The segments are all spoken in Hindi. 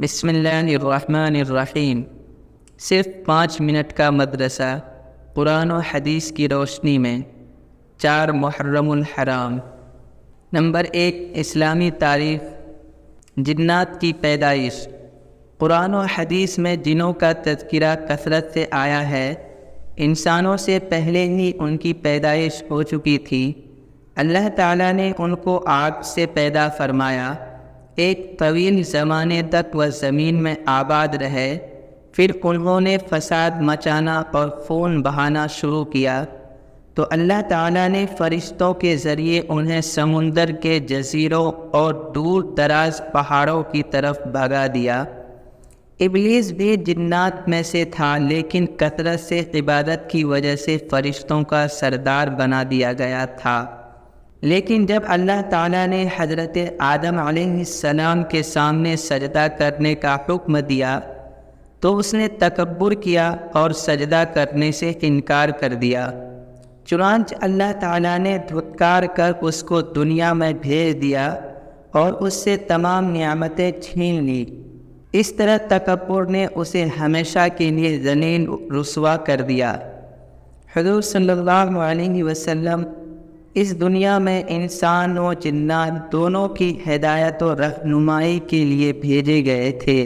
बसमीम सिर्फ पाँच मिनट का मदरसा कुरान और हदीस की रोशनी में चार मुहर्रमुल हराम नंबर एक इस्लामी तारीख जिन्नात की पैदाइश कुरान और हदीस में जिनों का तस्करा कसरत से आया है इंसानों से पहले ही उनकी पैदाइश हो चुकी थी अल्लाह ताला ने उनको आग से पैदा फरमाया एक तवील ज़माने तक वह ज़मीन में आबाद रहे फिर उन्होंने फसाद मचाना और फ़ोन बहाना शुरू किया तो अल्लाह ताला ने फरिश्तों के ज़रिए उन्हें समुंदर के जजीरों और दूर दराज पहाड़ों की तरफ भगा दिया इबलीस भी जिन्नात में से था लेकिन कसरत से इबादत की वजह से फ़रिश्तों का सरदार बना दिया गया था लेकिन जब अल्लाह ताला ने हज़रत आदम सलाम के सामने सजदा करने का हुक्म दिया तो उसने तकबर किया और सजदा करने से इनकार कर दिया चुनाच अल्लाह ताला ने धुतकार कर उसको दुनिया में भेज दिया और उससे तमाम नियामतें छीन ली इस तरह तकबर ने उसे हमेशा के लिए ज़नीन रसुआ कर दिया हजूर सल्लल्लाहु अलैहि वसल्लम इस दुनिया में इंसान व जिन्नात दोनों की हिदायत और रहनुमाई के लिए भेजे गए थे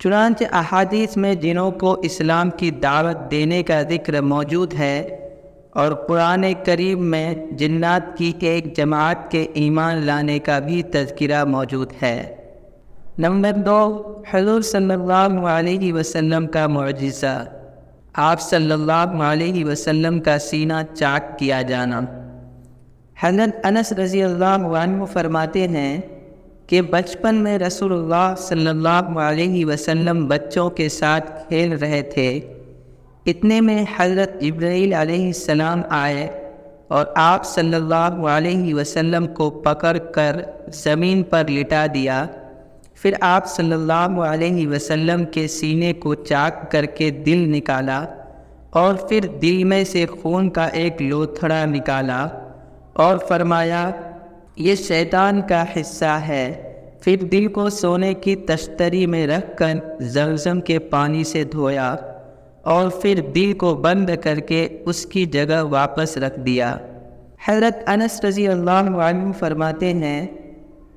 चुनाच अहादीस में जिन्हों को इस्लाम की दावत देने का जिक्र मौजूद है और कुरान करीब में जिन्नात की एक जमात के ईमान लाने का भी तस्करा मौजूद है नंबर दो हजूर सल्लल्लाहु अलैहि वसल्लम का मुआजा आप सल्लल्लाहु अलैहि वसल्लम का सीना चाक किया जाना हजरत अनस रज़ी अल्लाह फरमाते हैं कि बचपन में रसूलुल्लाह सल्लल्लाहु अलैहि वसल्लम बच्चों के साथ खेल रहे थे इतने में हज़रत इब्राहिम अलैहिस्सलाम आए और आप सल्लल्लाहु अलैहि वसल्लम को पकड़ कर ज़मीन पर लिटा दिया फिर आप सल्लल्लाहु अलैहि वसल्लम के सीने को चाक करके दिल निकाला और फिर दिल में से खून का एक लोथड़ा निकाला और फरमाया ये शैतान का हिस्सा है फिर दिल को सोने की तश्तरी में रख कर जमजम के पानी से धोया और फिर दिल को बंद करके उसकी जगह वापस रख दिया हजरत अनस रजी अल्लाह फरमाते हैं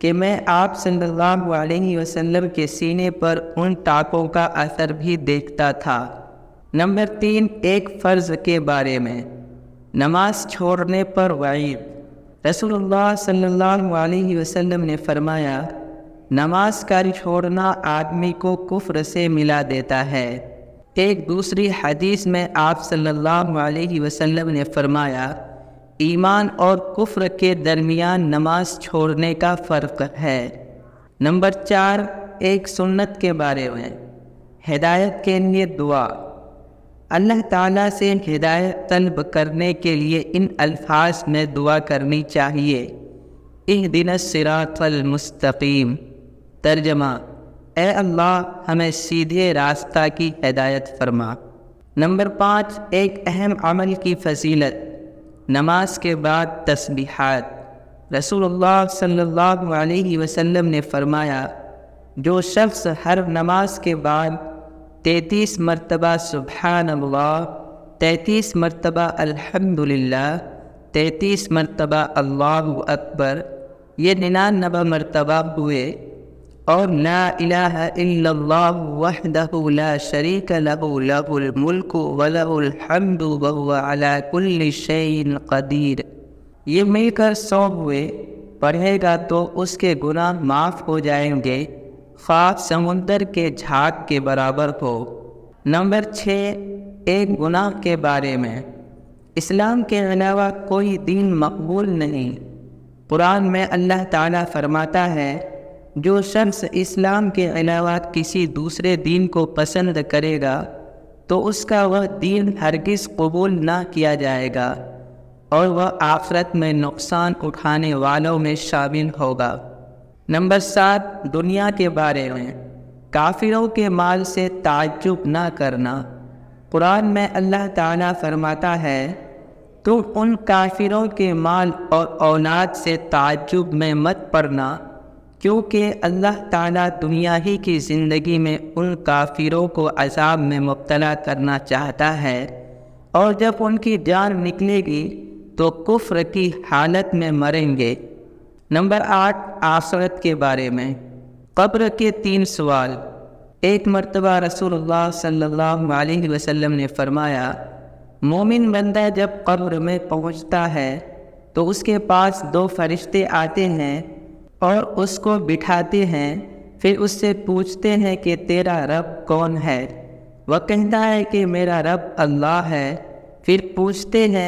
कि मैं आप सल्लल्लाहु अलैहि वसल्लम के सीने पर उन टाकों का असर भी देखता था नंबर तीन एक फ़र्ज़ के बारे में नमाज छोड़ने पर वाइब रसोल्ला सल्लल्लाहु ने फरमाया नमाज का छोड़ना आदमी को कुफ्र से मिला देता है एक दूसरी हदीस में आप सल्लल्लाहु अलैहि वसल्लम ने फरमाया ईमान और कुफ्र के दरमियान नमाज छोड़ने का फ़र्क है नंबर चार एक सुन्नत के बारे में हिदायत के लिए दुआ अल्लाह ताला से हिदायत तलब करने के लिए इन अल्फाज में दुआ करनी चाहिए इह दिन मुस्तकीम तर्जमा ए अल्लाह हमें सीधे रास्ता की हिदायत फरमा नंबर पाँच एक अहम अमल की फजीलत नमाज के बाद तस्बीहात रसूलुल्लाह सल्लल्लाहु अलैहि वसल्लम ने फरमाया जो शख्स हर नमाज के बाद तैतीस मरतबा सुबहान अल्लाह तैतीस मरतबा अल्हम्दुलिल्लाह तैतीस मरतबा अल्लाह अकबर ये निन्यानबा मरतबा हुए और ना इलाहा शरीक लहुलमुल्क वलहमद वलाकुल्लिशन कदीर ये मिलकर सौ हुए पढ़ेगा तो उसके गुनाह माफ़ हो जाएंगे खाफ समुंदर के झाग के बराबर हो नंबर छः एक गुनाह के बारे में इस्लाम के अलावा कोई दीन मकबूल नहीं कुरान में अल्लाह ताला फरमाता है जो शख्स इस्लाम के अलावा किसी दूसरे दीन को पसंद करेगा तो उसका वह दीन हरगिज़ कबूल ना किया जाएगा और वह आफरत में नुकसान उठाने वालों में शामिल होगा नंबर सात दुनिया के बारे में काफिरों के माल से ताज्जुब ना करना कुरान में अल्लाह ताला फरमाता है तो उन काफिरों के माल और औलाद से ताज्जुब में मत पड़ना क्योंकि अल्लाह ताला दुनिया ही की ज़िंदगी में उन काफिरों को अजाब में मुबतला करना चाहता है और जब उनकी जान निकलेगी तो कुफ्र की हालत में मरेंगे नंबर आठ आसरत के बारे में कब्र के तीन सवाल एक मरतबा रसूलुल्लाह सल्लल्लाहु अलैहि वसल्लम ने फरमाया मोमिन बंदा जब कब्र में पहुंचता है तो उसके पास दो फरिश्ते आते हैं और उसको बिठाते हैं फिर उससे पूछते हैं कि तेरा रब कौन है वह कहता है कि मेरा रब अल्लाह है फिर पूछते हैं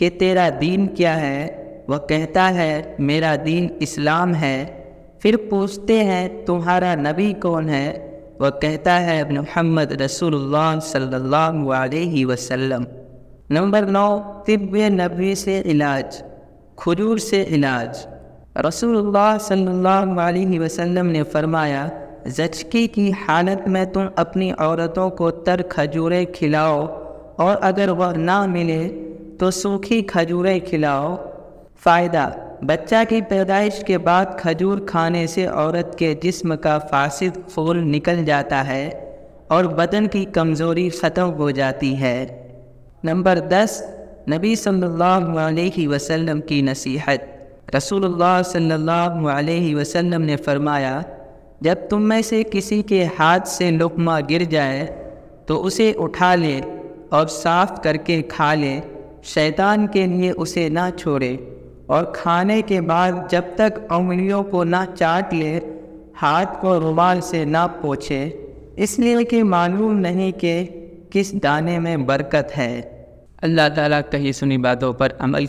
कि तेरा दीन क्या है वह कहता है मेरा दीन इस्लाम है फिर पूछते हैं तुम्हारा नबी कौन है वह कहता है मोहम्मद रसूलुल्लाह सल्लल्लाहु अलैहि वसल्लम नंबर नौ तिब नबी से इलाज खजूर से इलाज रसूलुल्लाह सल्लल्लाहु अलैहि वसल्लम ने फरमाया जचके की हालत में तुम अपनी औरतों को तर खजूरें खिलाओ और अगर वह ना मिले तो सूखी खजूरें खिलाओ फ़ायदा बच्चा की पैदाइश के बाद खजूर खाने से औरत के जिस्म का फासिद फूल निकल जाता है और बदन की कमज़ोरी ख़त्म हो जाती है नंबर दस नबी सल्लल्लाहु अलैहि वसल्लम की नसीहत रसूलुल्लाह सल्लल्लाहु अलैहि वसल्लम ने फरमाया जब तुम में से किसी के हाथ से लुकमा गिर जाए तो उसे उठा ले और साफ़ करके खा ले शैतान के लिए उसे ना छोड़े और खाने के बाद जब तक उंगलियों को ना चाट ले हाथ को रुमाल से ना पोछे इसलिए कि मालूम नहीं कि किस दाने में बरकत है अल्लाह ताला कही सुनी बातों पर अमल